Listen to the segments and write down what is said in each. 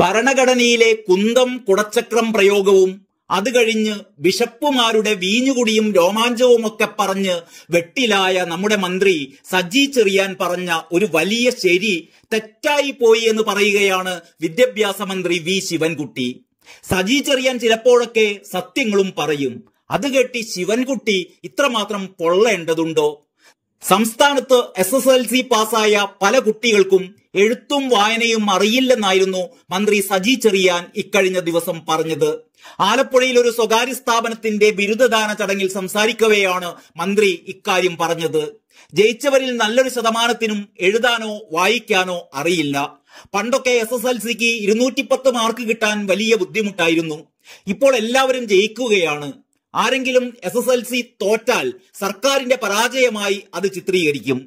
ഭരണഘടനയിലെ കുന്തം കുടച്ചക്രം പ്രയോഗവും അത് കഴിഞ്ഞ് ബിഷപ്പുമാരുടെ വീഞ്ഞുകുടിയും ഒക്കെ പറഞ്ഞ് വെട്ടിലായ നമ്മുടെ മന്ത്രി സജി ചെറിയാൻ പറഞ്ഞ ഒരു വലിയ ശരി തെറ്റായി പോയി എന്ന് പറയുകയാണ് വിദ്യാഭ്യാസ മന്ത്രി വി ശിവൻകുട്ടി സജി ചെറിയാൻ ചിലപ്പോഴൊക്കെ സത്യങ്ങളും പറയും അത് കേട്ടി ശിവൻകുട്ടി ഇത്രമാത്രം പൊള്ളേണ്ടതുണ്ടോ സംസ്ഥാനത്ത് എസ് എസ് എൽ സി പാസ്സായ പല കുട്ടികൾക്കും എഴുത്തും വായനയും അറിയില്ലെന്നായിരുന്നു മന്ത്രി സജി ചെറിയാൻ ഇക്കഴിഞ്ഞ ദിവസം പറഞ്ഞത് ആലപ്പുഴയിൽ ഒരു സ്വകാര്യ സ്ഥാപനത്തിന്റെ ബിരുദദാന ചടങ്ങിൽ സംസാരിക്കവെയാണ് മന്ത്രി ഇക്കാര്യം പറഞ്ഞത് ജയിച്ചവരിൽ നല്ലൊരു ശതമാനത്തിനും എഴുതാനോ വായിക്കാനോ അറിയില്ല പണ്ടൊക്കെ എസ് എസ് എൽ സിക്ക് പത്ത് മാർക്ക് കിട്ടാൻ വലിയ ബുദ്ധിമുട്ടായിരുന്നു ഇപ്പോൾ എല്ലാവരും ജയിക്കുകയാണ് ആരെങ്കിലും എസ് എസ് എൽ സി തോറ്റാൽ സർക്കാരിന്റെ പരാജയമായി അത് ചിത്രീകരിക്കും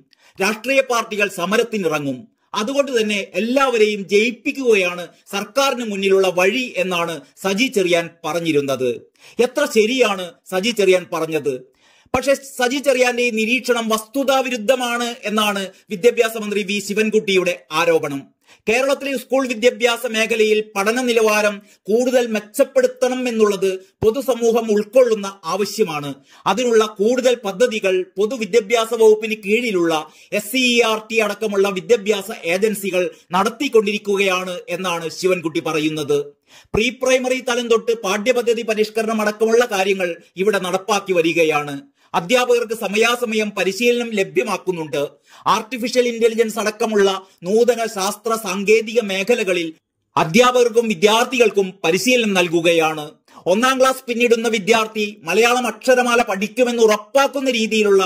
രാഷ്ട്രീയ പാർട്ടികൾ സമരത്തിനിറങ്ങും അതുകൊണ്ട് തന്നെ എല്ലാവരെയും ജയിപ്പിക്കുകയാണ് സർക്കാരിന് മുന്നിലുള്ള വഴി എന്നാണ് സജി ചെറിയാൻ പറഞ്ഞിരുന്നത് എത്ര ശരിയാണ് സജി ചെറിയാൻ പറഞ്ഞത് പക്ഷേ സജി ചെറിയാന്റെ ഈ നിരീക്ഷണം വസ്തുതാവിരുദ്ധമാണ് എന്നാണ് വിദ്യാഭ്യാസ മന്ത്രി വി ശിവൻകുട്ടിയുടെ ആരോപണം കേരളത്തിലെ സ്കൂൾ വിദ്യാഭ്യാസ മേഖലയിൽ പഠന നിലവാരം കൂടുതൽ മെച്ചപ്പെടുത്തണം എന്നുള്ളത് പൊതുസമൂഹം ഉൾക്കൊള്ളുന്ന ആവശ്യമാണ് അതിനുള്ള കൂടുതൽ പദ്ധതികൾ പൊതുവിദ്യാഭ്യാസ വകുപ്പിന് കീഴിലുള്ള എസ് സി ആർ ടി അടക്കമുള്ള വിദ്യാഭ്യാസ ഏജൻസികൾ നടത്തിക്കൊണ്ടിരിക്കുകയാണ് എന്നാണ് ശിവൻകുട്ടി പറയുന്നത് പ്രീ പ്രൈമറി തലം തൊട്ട് പാഠ്യപദ്ധതി പരിഷ്കരണം അടക്കമുള്ള കാര്യങ്ങൾ ഇവിടെ നടപ്പാക്കി വരികയാണ് അധ്യാപകർക്ക് സമയാസമയം പരിശീലനം ലഭ്യമാക്കുന്നുണ്ട് ആർട്ടിഫിഷ്യൽ ഇന്റലിജൻസ് അടക്കമുള്ള നൂതന ശാസ്ത്ര സാങ്കേതിക മേഖലകളിൽ അധ്യാപകർക്കും വിദ്യാർത്ഥികൾക്കും പരിശീലനം നൽകുകയാണ് ഒന്നാം ക്ലാസ് പിന്നിടുന്ന വിദ്യാർത്ഥി മലയാളം അക്ഷരമാല പഠിക്കുമെന്ന് ഉറപ്പാക്കുന്ന രീതിയിലുള്ള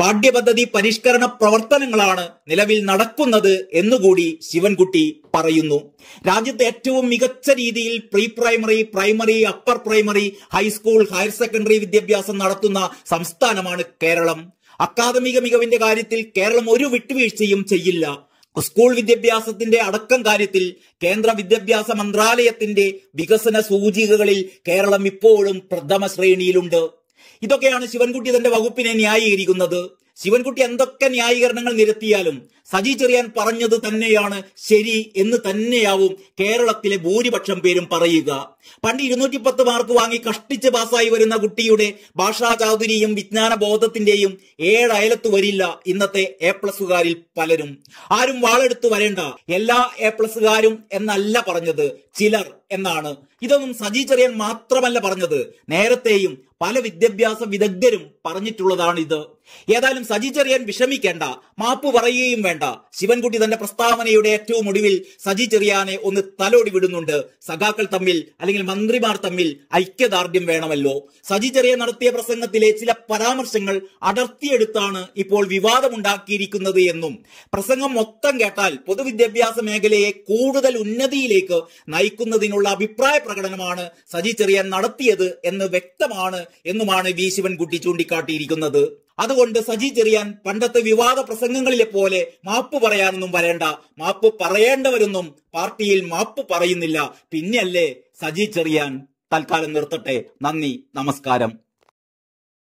പാഠ്യപദ്ധതി പരിഷ്കരണ പ്രവർത്തനങ്ങളാണ് നിലവിൽ നടക്കുന്നത് എന്നുകൂടി ശിവൻകുട്ടി പറയുന്നു രാജ്യത്തെ ഏറ്റവും മികച്ച രീതിയിൽ pre primary primary upper primary high school higher secondary വിദ്യാഭ്യാസം നടത്തുന്ന സംസ്ഥാനമാണ് കേരളം അക്കാദമിക മികവിന്റെ കാര്യത്തിൽ കേരളം ഒരു വിട്ടുവീഴ്ചയും ചെയ്യില്ല സ്കൂൾ വിദ്യാഭ്യാസത്തിന്റെ അടക്കം കാര്യത്തിൽ കേന്ദ്ര വിദ്യാഭ്യാസ മന്ത്രാലയത്തിന്റെ വികസന സൂചികകളിൽ കേരളം ഇപ്പോഴും പ്രഥമ ശ്രേണിയിലുണ്ട് ഇതൊക്കെയാണ് ശിവൻകുട്ടി തന്റെ വകുപ്പിനെ ന്യായീകരിക്കുന്നത് ശിവൻകുട്ടി എന്തൊക്കെ ന്യായീകരണങ്ങൾ നിരത്തിയാലും സജി ചെറിയാൻ പറഞ്ഞത് തന്നെയാണ് ശരി എന്ന് തന്നെയാവും കേരളത്തിലെ ഭൂരിപക്ഷം പേരും പറയുക പണ്ട് ഇരുന്നൂറ്റി പത്ത് മാർക്ക് വാങ്ങി കഷ്ടിച്ച് പാസ്സായി വരുന്ന കുട്ടിയുടെ ഭാഷാ ചാതുരിയും വിജ്ഞാന ബോധത്തിന്റെയും ഏഴയലത്ത് വരില്ല ഇന്നത്തെ എ പ്ലസുകാരിൽ പലരും ആരും വാളെടുത്തു വരേണ്ട എല്ലാ എ പ്ലസുകാരും എന്നല്ല പറഞ്ഞത് ചിലർ എന്നാണ് ഇതൊന്നും സജി ചെറിയാൻ മാത്രമല്ല പറഞ്ഞത് നേരത്തെയും പല വിദ്യാഭ്യാസ വിദഗ്ധരും പറഞ്ഞിട്ടുള്ളതാണിത് ഏതായാലും സജി ചെറിയാൻ വിഷമിക്കേണ്ട മാപ്പ് പറയുകയും വേണ്ട ശിവൻകുട്ടി തന്റെ പ്രസ്താവനയുടെ ഏറ്റവും ഒടുവിൽ സജി ചെറിയാനെ ഒന്ന് തലോടി വിടുന്നുണ്ട് സഖാക്കൾ തമ്മിൽ അല്ലെങ്കിൽ മന്ത്രിമാർ തമ്മിൽ ഐക്യദാർഢ്യം വേണമല്ലോ സജി ചെറിയ നടത്തിയ പ്രസംഗത്തിലെ ചില പരാമർശങ്ങൾ അടർത്തിയെടുത്താണ് ഇപ്പോൾ വിവാദമുണ്ടാക്കിയിരിക്കുന്നത് എന്നും പ്രസംഗം മൊത്തം കേട്ടാൽ പൊതുവിദ്യാഭ്യാസ മേഖലയെ കൂടുതൽ ഉന്നതിയിലേക്ക് നയിക്കുന്നതിനുള്ള അഭിപ്രായ പ്രകടനമാണ് സജി ചെറിയാൻ നടത്തിയത് എന്ന് വ്യക്തമാണ് എന്നുമാണ് വി ശിവൻകുട്ടി ചൂണ്ടിക്കാട്ടിയിരിക്കുന്നത് അതുകൊണ്ട് സജി ചെറിയാൻ പണ്ടത്തെ വിവാദ പ്രസംഗങ്ങളിലെ പോലെ മാപ്പ് പറയാനൊന്നും വരേണ്ട മാപ്പ് പറയേണ്ടവരൊന്നും പാർട്ടിയിൽ മാപ്പ് പറയുന്നില്ല പിന്നെയല്ലേ സജി ചെറിയാൻ തൽക്കാലം നിർത്തട്ടെ നന്ദി നമസ്കാരം